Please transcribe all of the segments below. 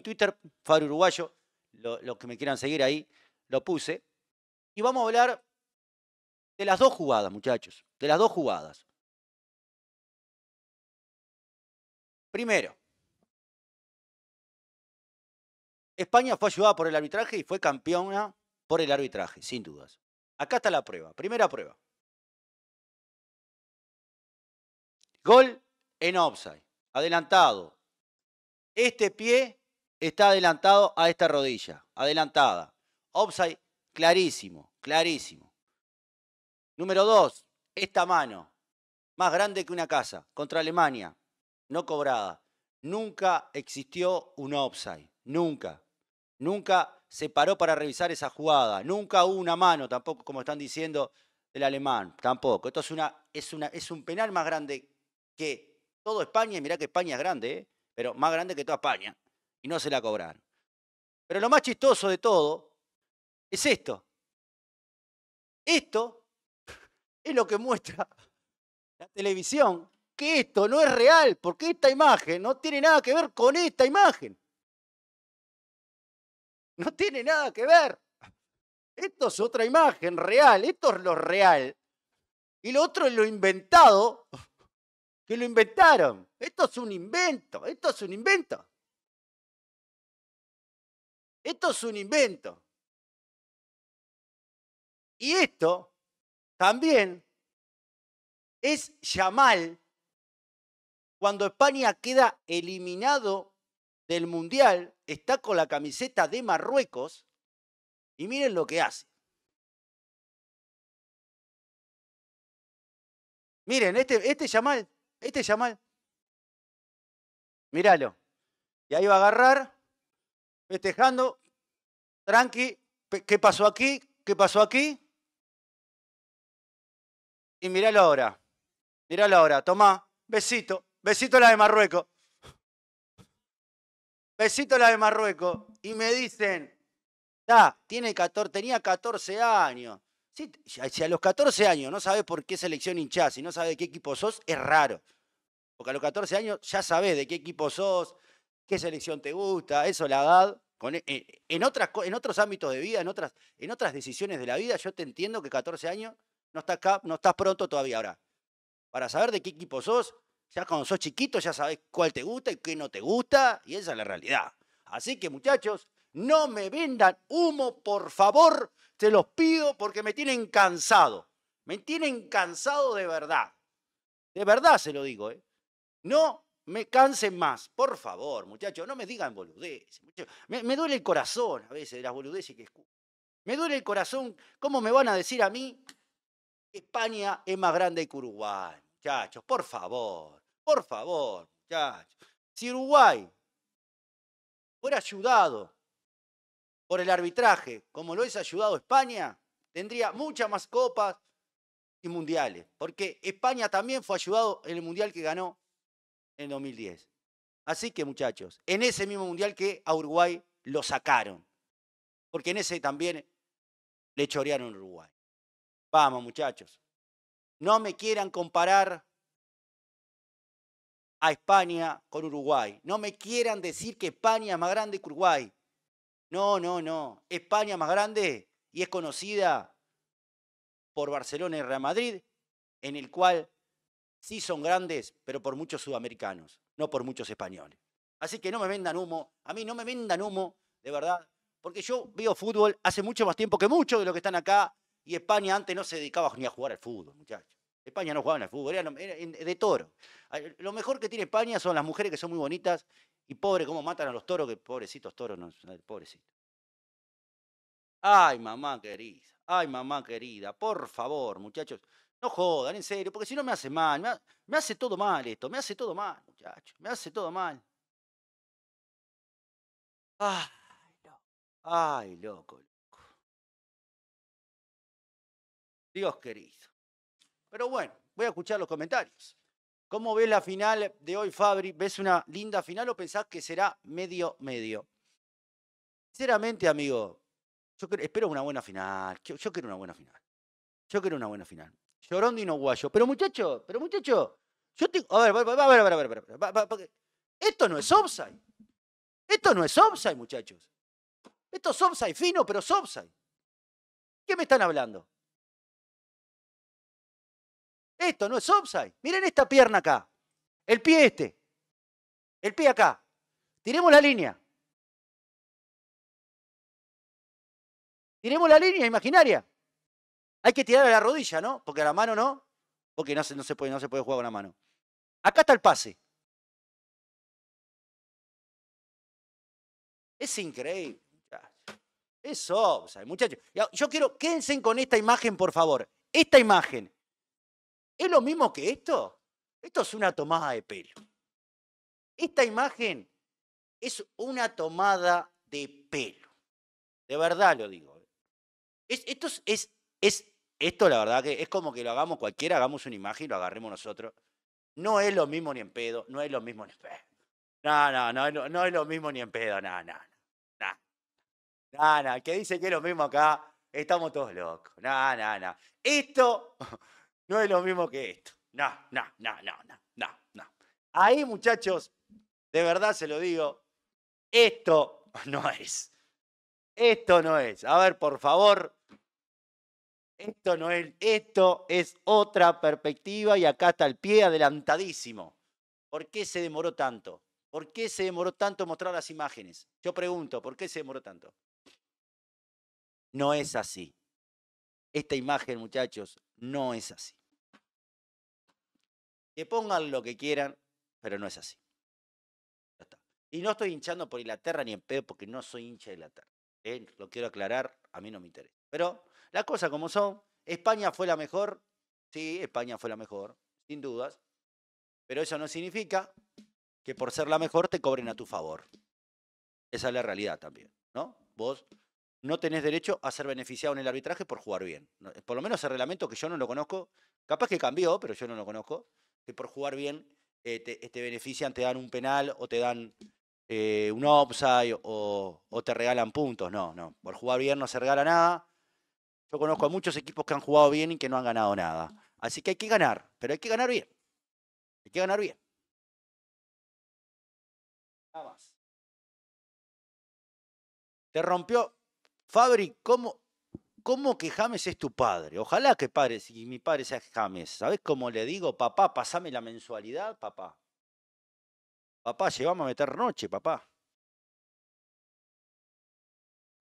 Twitter, Fabio Uruguayo, los lo que me quieran seguir ahí, lo puse. Y vamos a hablar de las dos jugadas, muchachos. De las dos jugadas. Primero, España fue ayudada por el arbitraje y fue campeona por el arbitraje, sin dudas. Acá está la prueba, primera prueba. Gol en offside, adelantado. Este pie está adelantado a esta rodilla, adelantada. Offside, clarísimo, clarísimo. Número dos, esta mano, más grande que una casa, contra Alemania, no cobrada. Nunca existió un offside, nunca. Nunca se paró para revisar esa jugada, nunca hubo una mano, tampoco como están diciendo el alemán, tampoco. Esto es, una, es, una, es un penal más grande que todo España, y mirá que España es grande, ¿eh? pero más grande que toda España y no se la cobraron. Pero lo más chistoso de todo es esto. Esto es lo que muestra la televisión, que esto no es real, porque esta imagen no tiene nada que ver con esta imagen. No tiene nada que ver. Esto es otra imagen real, esto es lo real. Y lo otro es lo inventado, que lo inventaron. Esto es un invento, esto es un invento. Esto es un invento. Y esto también es Yamal cuando España queda eliminado del Mundial, está con la camiseta de Marruecos y miren lo que hace. Miren, este, este Yamal, este Yamal. Míralo. Y ahí va a agarrar festejando, tranqui, ¿qué pasó aquí? ¿Qué pasó aquí? Y mirá la hora, mirá la tomá, besito, besito la de Marruecos, besito la de Marruecos, y me dicen, da, tiene 14, tenía 14 años. Si, a los 14 años no sabes por qué selección hinchas, y no sabes de qué equipo sos, es raro. Porque a los 14 años ya sabes de qué equipo sos, qué selección te gusta, eso la edad. Con, e, e, en, otras, en otros ámbitos de vida, en otras, en otras decisiones de la vida, yo te entiendo que 14 años no estás, acá, no estás pronto todavía ahora. Para saber de qué equipo sos, ya cuando sos chiquito ya sabes cuál te gusta y qué no te gusta, y esa es la realidad. Así que muchachos, no me vendan humo, por favor, Se los pido porque me tienen cansado. Me tienen cansado de verdad. De verdad se lo digo, ¿eh? No me cansen más. Por favor, muchachos, no me digan boludeces. Me, me, duele el corazón a veces de las boludeces que escucho. Me duele el corazón. ¿Cómo me van a decir a mí que España es más grande que Uruguay? Muchachos, por favor, por favor, muchachos. Si Uruguay fuera ayudado por el arbitraje, como lo es ayudado España, tendría muchas más copas y mundiales. Porque España también fue ayudado en el mundial que ganó en 2010. Así que muchachos, en ese mismo mundial que a Uruguay lo sacaron. Porque en ese también le chorearon a Uruguay. Vamos muchachos. No me quieran comparar a España con Uruguay. No me quieran decir que España es más grande que Uruguay. No, no, no. España es más grande y es conocida por Barcelona y Real Madrid, en el cual sí son grandes, pero por muchos sudamericanos, no por muchos españoles. Así que no me vendan humo, a mí no me vendan humo, de verdad, porque yo veo fútbol hace mucho más tiempo que muchos de los que están acá, y España antes no se dedicaba ni a jugar al fútbol, muchachos. España no jugaba al fútbol, era, de toro. Ah, lo mejor que tiene España son las mujeres que son muy bonitas y pobres, cómo matan a los toros, que pobrecitos toros, no, pobrecitos. Ay, mamá querida, ay, mamá querida, por favor, muchachos. No jodan, en serio, porque si no me hace mal, me, hace todo mal esto, me hace todo mal, muchachos, me hace todo mal. Ay, loco, loco. Dios querido. Pero bueno, voy a escuchar los comentarios. ¿Cómo ves la final de hoy, Fabri? ¿Ves una linda final o pensás que será medio, medio? Sinceramente, amigo, yo espero una buena final. yo quiero una buena final. Yo quiero una buena final. Llorondino Guayo. Pero muchacho, pero muchacho, yo tengo... A ver, a ver, a ver, a ver, a ver. Esto no es offside. Esto no es offside, muchachos. Esto es offside fino, pero es ¿Qué me están hablando? Esto no es offside. Miren esta pierna acá. El pie este. El pie acá. Tiremos la línea. Tiremos la línea imaginaria. Hay que tirar a la rodilla, ¿no? Porque a la mano no. Porque no se, no se, puede, no se puede jugar con la mano. Acá está el pase. Es increíble. Eso, muchachos. Yo quiero, quédense con esta imagen, por favor. Esta imagen. ¿Es lo mismo que esto? Esto es una tomada de pelo. Esta imagen es una tomada de pelo. De verdad lo digo. esto es, es esto la verdad que es como que lo hagamos cualquiera, hagamos una imagen y lo agarremos nosotros. No es lo mismo ni en pedo, no es lo mismo ni en pedo. No, no, no, no, es lo mismo ni en pedo, no, no, no. No, que dice que es lo mismo acá, estamos todos locos. No, no, no. Esto no es lo mismo que esto. no, no, no, no, no, no. Ahí, muchachos, de verdad se lo digo, esto no es. Esto no es. A ver, por favor, esto no es, esto es otra perspectiva y acá está el pie adelantadísimo. ¿Por qué se demoró tanto? ¿Por qué se demoró tanto mostrar las imágenes? Yo pregunto, ¿por qué se demoró tanto? No es así. Esta imagen, muchachos, no es así. Que pongan lo que quieran, pero no es así. Y no estoy hinchando por Inglaterra ni en pedo porque no soy hincha de Inglaterra. ¿eh? Lo quiero aclarar, a mí no me interesa. Pero las cosas como son. España fue la mejor. Sí, España fue la mejor, sin dudas. Pero eso no significa que por ser la mejor te cobren a tu favor. Esa es la realidad también, ¿no? Vos no tenés derecho a ser beneficiado en el arbitraje por jugar bien. Eh, por lo menos ese reglamento que yo no lo conozco, capaz que cambió, pero yo no lo conozco, que por jugar bien eh, eh, te, benefician, te dan un penal o te dan un offside o, te regalan puntos. No, no, por jugar bien no se regala nada. Yo conozco a muchos equipos que han jugado bien y que no han ganado nada. Así que hay que ganar, pero hay que ganar bien. Hay que ganar bien. Nada más. Te rompió. Fabri, ¿cómo, que James es tu padre? Ojalá que padre, si mi padre sea James. ¿Sabes cómo le digo? Papá, pasame la mensualidad, papá. Papá, llegamos a meter noche, papá.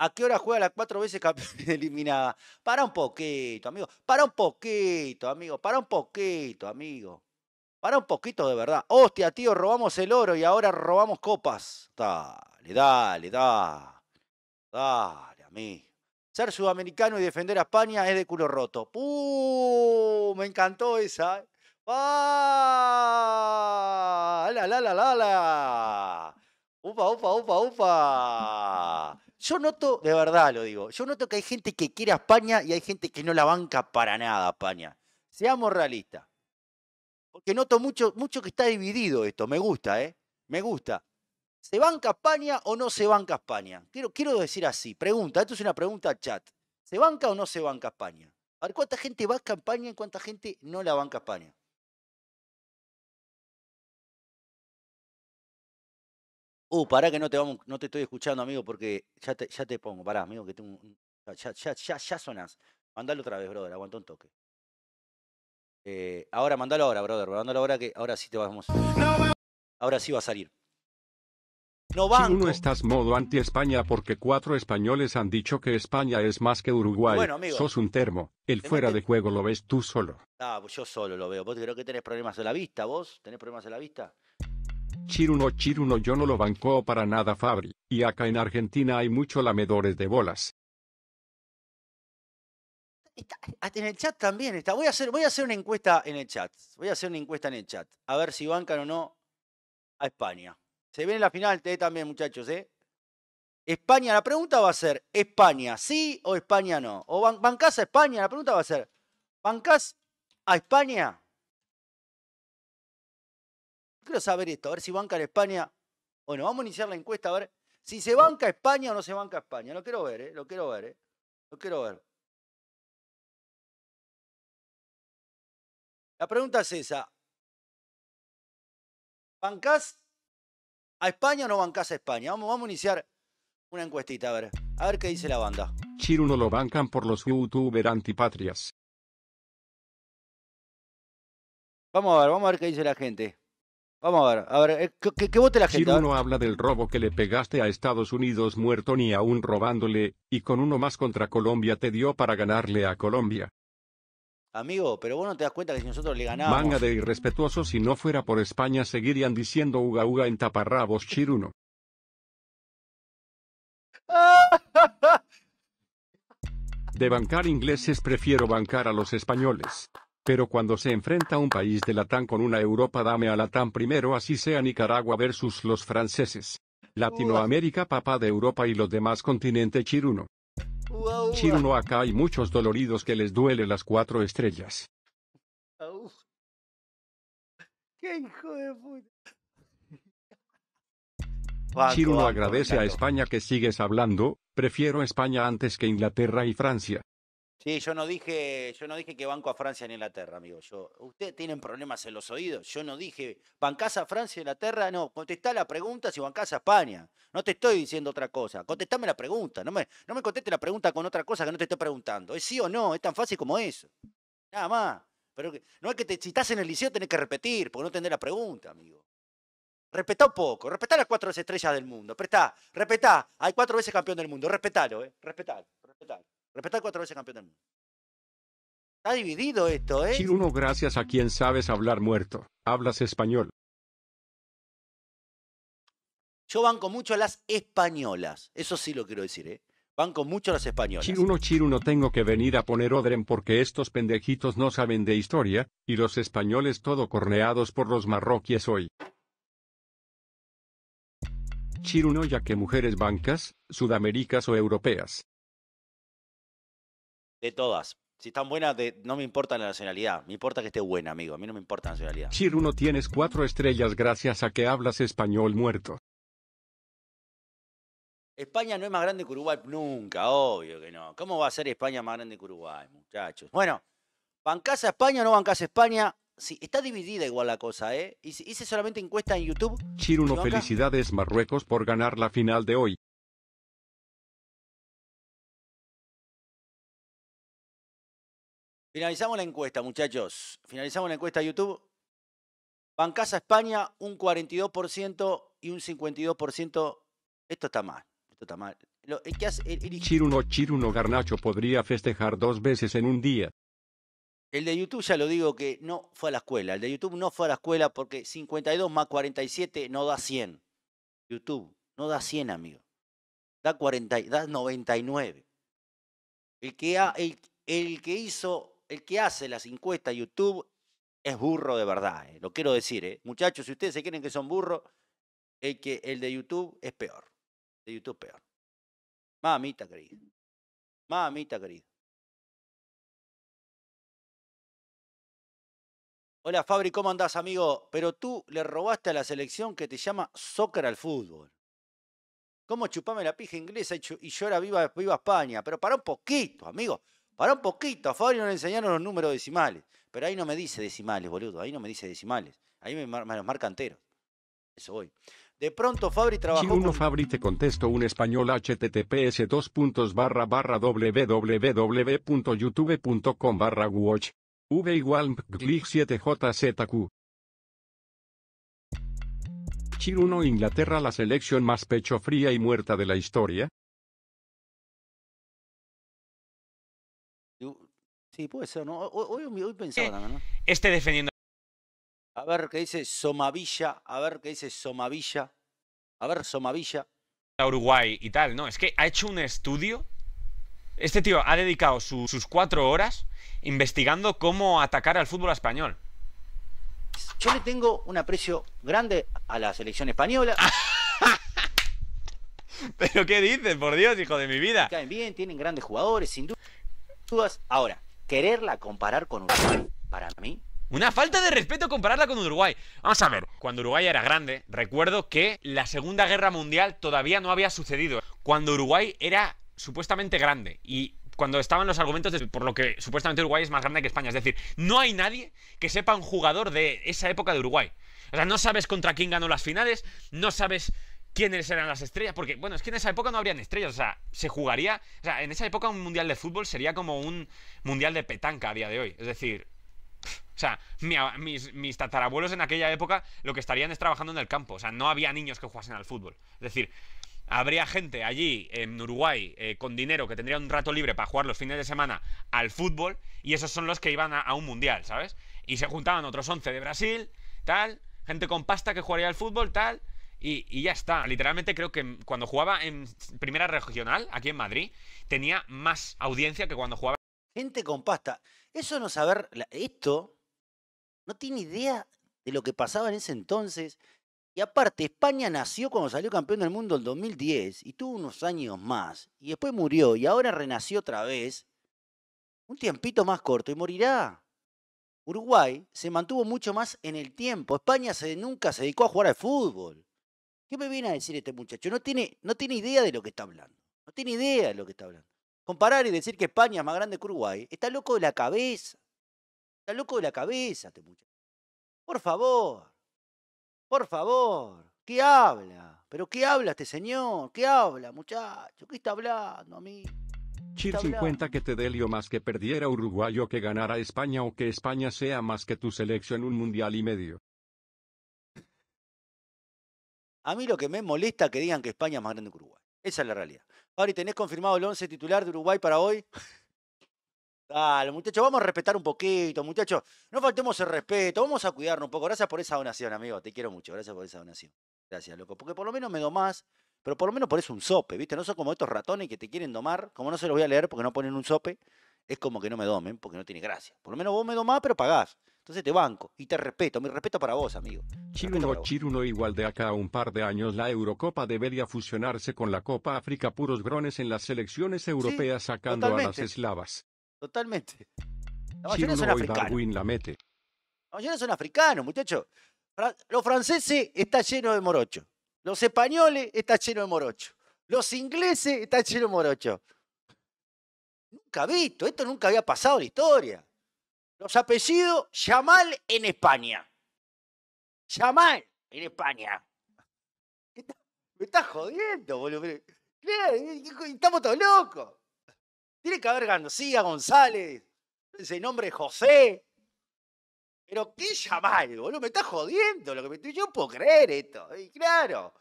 ¿A qué hora juega las cuatro veces eliminada? Para un poquito, amigo. Para un poquito, amigo. Para un poquito, amigo. Para un poquito de verdad. Hostia, tío, robamos el oro y ahora robamos copas. Dale, dale, dale. Dale, amigo. Ser sudamericano y defender a España es de culo roto. ¡Pum! Me encantó esa. pa eh. la, la, la, la! ¡Upa, upa, upa, upa! Yo noto, de verdad lo digo, yo noto que hay gente que quiere a España y hay gente que no la banca para nada a España. Seamos realistas. Porque noto mucho, mucho que está dividido esto. Me gusta, ¿eh? Me gusta. ¿Se banca España o no se banca España? Quiero, quiero decir así, pregunta, esto es una pregunta al chat. ¿Se banca o no se banca España? A ver, ¿cuánta gente banca España y cuánta gente no la banca España? Uh, pará que no te vamos, no te estoy escuchando, amigo, porque ya te, ya te pongo. Pará, amigo, que tengo ya, ya, ya, ya sonás. Mandalo otra vez, brother, aguanta un toque. Eh, ahora, mandalo ahora, brother, mandalo ahora que ahora sí te vamos. Ahora sí va a salir. No banco. Si uno estás modo anti-España porque cuatro españoles han dicho que España es más que Uruguay. Bueno, amigo, Sos un termo. El fuera de juego lo ves tú solo. Ah, pues yo solo lo veo. ¿Vos creo que tenés problemas de la vista, vos? ¿Tenés problemas de la vista? Chiruno Chiruno yo no lo banco para nada Fabri, y acá en Argentina hay muchos lamedores de bolas. Ah, en el chat también está. Voy a, hacer, voy a hacer una encuesta en el chat. Voy a hacer una encuesta en el chat. A ver si bancan o no a España. Se viene la final te eh, también, muchachos, ¿eh? España, la pregunta va a ser, ¿España sí o España no? ¿O bancas bancás a España? La pregunta va a ser, ¿bancás a España? Quiero saber esto, a ver si banca a España o no. Vamos a iniciar la encuesta a ver si se banca España o no se banca España. Lo quiero ver, ¿eh? Lo quiero ver, ¿eh? Lo quiero ver. La pregunta es esa. ¿Bancás a España o no bancás a España? Vamos, vamos a iniciar una encuestita, a ver. A ver qué dice la banda. no lo bancan por los youtuber antipatrias. Vamos a ver, vamos a ver qué dice la gente. Vamos a ver, a ver, eh, ¿qué la gente. Chiruno habla del robo que le pegaste a Estados Unidos muerto ni aún robándole, y con uno más contra Colombia te dio para ganarle a Colombia. Amigo, pero vos no te das cuenta que si nosotros le ganamos... Manga de irrespetuoso si no fuera por España seguirían diciendo uga uga en taparrabos chiruno. De bancar ingleses prefiero bancar a los españoles. Pero cuando se enfrenta un país de Latán con una Europa dame a Latán primero así sea Nicaragua versus los franceses. Latinoamérica papá de Europa y los demás continentes. chiruno. Chiruno acá hay muchos doloridos que les duele las cuatro estrellas. Chiruno agradece a España que sigues hablando, prefiero España antes que Inglaterra y Francia. Sí, yo no dije, yo no dije que banco a Francia ni Inglaterra, amigo. Yo, ustedes tienen problemas en los oídos. Yo no dije, ¿bancás a Francia y Inglaterra? No, contestá la pregunta si bancás a España. No te estoy diciendo otra cosa. Contestame la pregunta. No me, no me conteste la pregunta con otra cosa que no te estoy preguntando. Es sí o no, es tan fácil como eso. Nada más. Pero no es que te, si estás en el liceo tenés que repetir, porque no tener la pregunta, amigo. Respetá un poco, respetá las cuatro estrellas del mundo. Prestá, respetá, hay cuatro veces campeón del mundo. Respetalo, eh. Respetá. Respetar cuatro veces campeón Está dividido esto, ¿eh? Chiruno, gracias a quien sabes hablar muerto. Hablas español. Yo banco mucho a las españolas. Eso sí lo quiero decir, ¿eh? Banco mucho a las españolas. Chiruno, Chiruno, tengo que venir a poner Odren porque estos pendejitos no saben de historia, y los españoles todo corneados por los marroquíes hoy. Chiruno, ya que mujeres bancas, sudamericanas o europeas. De todas. Si están buenas, de, no me importa la nacionalidad. Me importa que esté buena, amigo. A mí no me importa la nacionalidad. Chiruno, tienes cuatro estrellas gracias a que hablas español muerto. España no es más grande que Uruguay nunca, obvio que no. ¿Cómo va a ser España más grande que Uruguay, muchachos? Bueno, van a España o no van a España? Sí, está dividida igual la cosa, ¿eh? Hice solamente encuesta en YouTube. Chiruno, felicidades Marruecos por ganar la final de hoy. Finalizamos la encuesta, muchachos. Finalizamos la encuesta de YouTube. Bancasa España, un 42% y un 52%. Esto está mal. Esto está mal. hace? El, Chiruno, Chiruno Garnacho podría festejar dos veces en un día. El de YouTube ya lo digo que no fue a la escuela. El de YouTube no fue a la escuela porque 52 más 47 no da 100. YouTube no da 100, amigo. Da, 40, da 99. El que, el que hizo el que hace las encuestas YouTube es burro de verdad, eh, lo quiero decir. Eh. Muchachos, si ustedes se creen que son burros, el, que, el de YouTube es peor. de YouTube peor. Mamita querido. Mamita querido. Hola Fabri, ¿cómo andás amigo? Pero tú le robaste a la selección que te llama soccer al fútbol. ¿Cómo chupame la pija inglesa y, yo llora viva, viva España? Pero para un poquito, amigo. Para un poquito, a nos le enseñaron los números decimales. Pero ahí no me dice decimales, boludo. Ahí no me dice decimales. Ahí me, los marca entero. Eso voy. De pronto Fabri trabajó. Si uno Fabri te contesto un español https dos barra barra www.youtube.com barra watch. V igual 7JZQ. Chiruno Inglaterra la selección más pecho fría y muerta de la historia, Sí, puede ser, ¿no? Hoy, pensaba eh, ¿no? Este defendiendo. A ver qué dice Somavilla, a ver qué dice Somavilla, a ver Somavilla. A Uruguay y tal, ¿no? Es que ha hecho un estudio. Este tío ha dedicado sus cuatro horas investigando cómo atacar al fútbol español. Yo le tengo un aprecio grande a la selección española. ¿Pero qué dices, por Dios, hijo de mi vida? Caen bien, tienen grandes jugadores, sin duda. Ahora, quererla comparar con Uruguay, para mí, una falta de respeto compararla con Uruguay. Vamos a ver, cuando Uruguay era grande, recuerdo que la Segunda Guerra Mundial todavía no había sucedido. Cuando Uruguay era supuestamente grande y cuando estaban los argumentos de, por lo que supuestamente Uruguay es más grande que España. Es decir, no hay nadie que sepa un jugador de esa época de Uruguay. O sea, no sabes contra quién ganó las finales, no sabes quiénes eran las estrellas, porque bueno, es que en esa época no habrían estrellas, o sea, se jugaría, o sea, en esa época un mundial de fútbol sería como un mundial de petanca a día de hoy, es decir, o sea, mis, tatarabuelos en aquella época lo que estarían es trabajando en el campo, o sea, no había niños que jugasen al fútbol, es decir, habría gente allí en Uruguay eh, con dinero que tendría un rato libre para jugar los fines de semana al fútbol y esos son los que iban a, a un mundial, ¿sabes? Y se juntaban otros 11 de Brasil, tal, gente con pasta que jugaría al fútbol, tal, y, ya está. Literalmente creo que cuando jugaba en Primera Regional, aquí en Madrid, tenía más audiencia que cuando jugaba. Gente con pasta. Eso no saber. Esto no tiene idea de lo que pasaba en ese entonces. Y aparte, España nació cuando salió campeón del mundo en 2010 y tuvo unos años más. Y después murió y ahora renació otra vez. Un tiempito más corto y morirá. Uruguay se mantuvo mucho más en el tiempo. España se, nunca se dedicó a jugar al fútbol. ¿Qué me viene a decir este muchacho? No tiene, no tiene idea de lo que está hablando. No tiene idea de lo que está hablando. Comparar y decir que España es más grande que Uruguay, está loco de la cabeza. Está loco de la cabeza este muchacho. Por favor. Por favor. ¿Qué habla? ¿Pero qué habla este señor? ¿Qué habla, muchacho? ¿Qué está hablando a mí? Chir 50 que te delio más que perdiera Uruguay o que ganara España o que España sea más que tu selección un mundial y medio. A mí lo que me molesta es que digan que España es más grande que Uruguay. Esa es la realidad. Fabri, ¿tenés confirmado el 11 titular de Uruguay para hoy? Dale, muchachos, vamos a respetar un poquito, muchachos. No faltemos el respeto, vamos a cuidarnos un poco. Gracias por esa donación, amigo. Te quiero mucho, gracias por esa donación. Gracias, loco. Porque por lo menos me domás, pero por lo menos por eso un sope, ¿viste? No son como estos ratones que te quieren domar. Como no se los voy a leer porque no ponen un sope, es como que no me domen porque no tiene gracia. Por lo menos vos me domás, pero pagás. Entonces te banco y te respeto. Mi respeto para vos, amigo. Chiruno Chiruno igual de acá a un par de años la Eurocopa debería fusionarse con la Copa África puros grones en las selecciones europeas sacando a las eslavas. Totalmente. Chiruno son africanos. la mete. son africanos, muchachos. Los franceses están llenos de morocho. Los españoles están llenos de morocho. Los ingleses están llenos de morocho. Nunca visto, esto nunca había pasado en la historia. Los apellidos Yamal en España. Yamal en España. Me estás jodiendo, boludo. Claro, estamos todos locos. Tiene que haber García, González, ese nombre José. Pero qué Yamal, boludo, me estás jodiendo. Lo que me estoy, yo puedo creer esto. claro,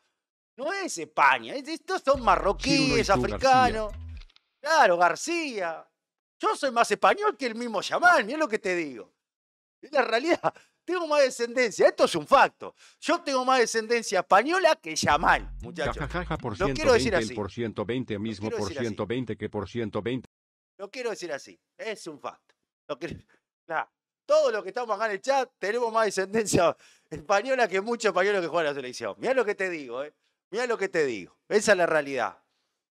no es España, estos son marroquíes, africanos. Claro, García. Yo soy más español que el mismo Jamal. mira lo que te digo. Es la realidad. Tengo más descendencia, esto es un facto. Yo tengo más descendencia española que Jamal, muchachos. lo quiero decir así. mismo por que Lo quiero decir así, es un facto. Lo todos los que estamos acá en el chat tenemos más descendencia española que muchos españoles que juegan a la selección. Mira lo que te digo, ¿eh? Mira lo que te digo. Esa es la realidad.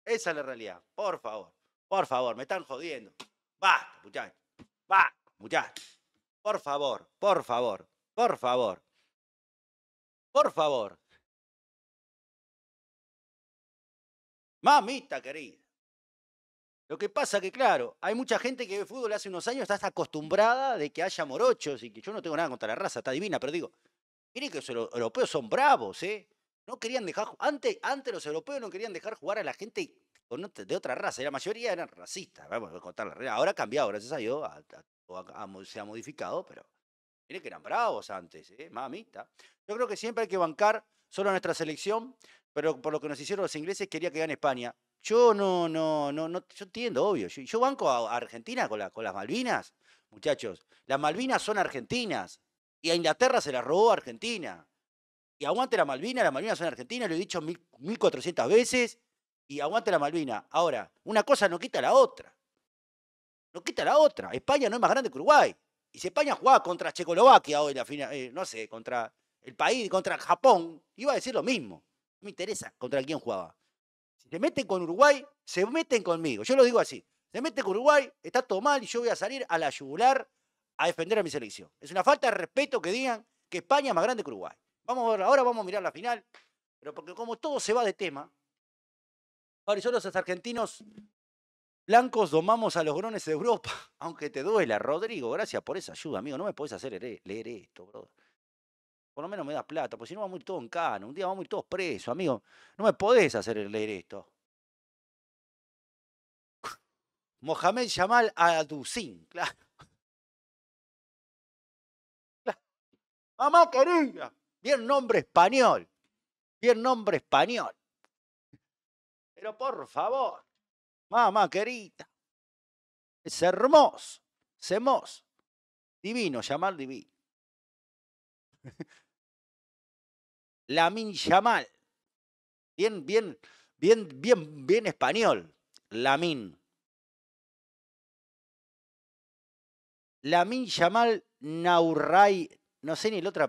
Esa es la realidad. Por favor, por favor, me están jodiendo. ¡Va, muchachos. ¡Va, muchachos. Por favor, por favor, por favor. Por favor. Mamita querida. Lo que pasa que, claro, hay mucha gente que ve fútbol hace unos años, está acostumbrada de que haya morochos y que yo no tengo nada contra la raza, está divina, pero digo, miren que los europeos son bravos, ¿eh? No querían dejar, antes, antes los europeos no querían dejar jugar a la gente de otra raza, la mayoría eran racistas, vamos a contar la realidad. Ahora ha cambiado, gracias a Dios, se ha modificado, pero miren que eran bravos antes, ¿eh? mamita. Yo creo que siempre hay que bancar solo a nuestra selección, pero por lo que nos hicieron los ingleses quería que gane España. Yo no, no, no, no, yo entiendo, obvio. Yo, banco a Argentina con, con las Malvinas, muchachos. Las Malvinas son argentinas. Y a Inglaterra se las robó Argentina. Y aguante la Malvinas. Las Malvinas son argentinas, lo he dicho mil, 1400 veces y aguante la Malvina. Ahora, una cosa no quita la otra. No quita la otra. España no es más grande que Uruguay. Y si España jugaba contra Checoslovaquia hoy, en la final, eh, no sé, contra el país, contra Japón, iba a decir lo mismo. No me interesa contra quién jugaba. Si se meten con Uruguay, se meten conmigo. Yo lo digo así. Se meten con Uruguay, está todo mal y yo voy a salir a la yugular a defender a mi selección. Es una falta de respeto que digan que España es más grande que Uruguay. Vamos a ahora vamos a mirar la final. Pero porque como todo se va de tema, yo los argentinos blancos domamos a los grones de Europa, aunque te duela. Rodrigo, gracias por esa ayuda, amigo. No me podés hacer leer esto, brother. Por lo menos me das plata, porque si no vamos a ir todos en cano. Un día vamos a ir todos presos, amigo. No me podés hacer leer esto. Mohamed Yamal Adusin. claro. claro. Mamá querida, bien nombre español, bien nombre español. Pero por favor, mamá querida, es hermoso, es hermoso. Divino, llamar divino. Lamin Yamal. Bien, bien, bien, bien, bien español. Lamin. Lamin Yamal Nauray, No sé ni el otro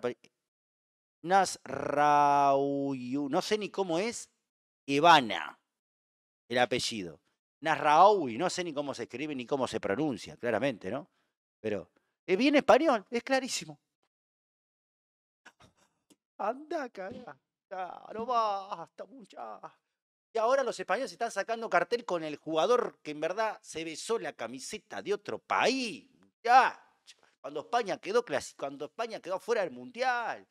nasrau No sé ni cómo es. Ivana el apellido. Narraoui no sé ni cómo se escribe ni cómo se pronuncia, claramente, ¿no? Pero es bien español, es clarísimo. Anda, carajo, no basta, mucha Y ahora los españoles están sacando cartel con el jugador que en verdad se besó la camiseta de otro país. Ya, cuando España quedó cuando España quedó fuera del mundial.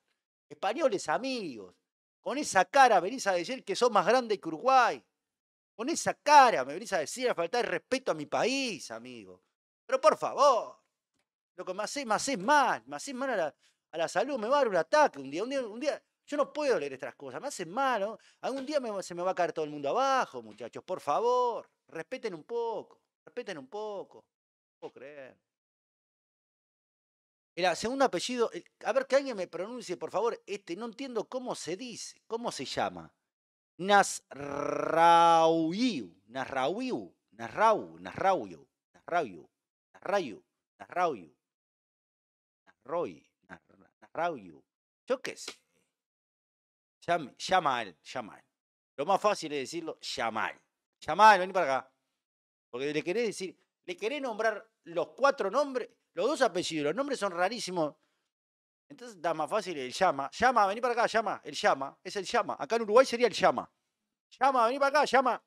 Españoles amigos, con esa cara venís a decir que sos más grande que Uruguay. Con esa cara me venís a decir a faltar el respeto a mi país, amigo. Pero por favor, lo que me hacés, me hacés mal, me hacés mal a la, salud, me va a dar un ataque un día, un día, un día. Yo no puedo leer estas cosas, me hacen mal, ¿no? Algún día se me va a caer todo el mundo abajo, muchachos, por favor, respeten un poco, respeten un poco, no puedo creer. El segundo apellido, a ver que alguien me pronuncie, por favor, este, no entiendo cómo se dice, cómo se llama. Nasrauiu, Nasrauiu, Nasrau, Nasrauiu, Nasrauiu, Nasrauiu, Nasrauiu, Nasroy, Nasrauiu. Yo qué sé. él, llamal él. Lo más fácil es decirlo, llamal él, vení para acá. Porque le querés decir, le querés nombrar los cuatro nombres, los dos apellidos, los nombres son rarísimos. Entonces da más fácil el llama. Llama, vení para acá, llama. El llama. Es el llama. Acá en Uruguay sería el llama. Llama, vení para acá, llama.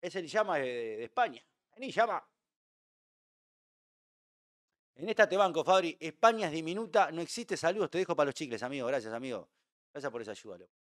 Es el llama de, España. Vení, llama. En esta te banco, Fabri. España es diminuta, no existe saludos. Te dejo para los chicles, amigo. Gracias, amigo. Gracias por esa ayuda,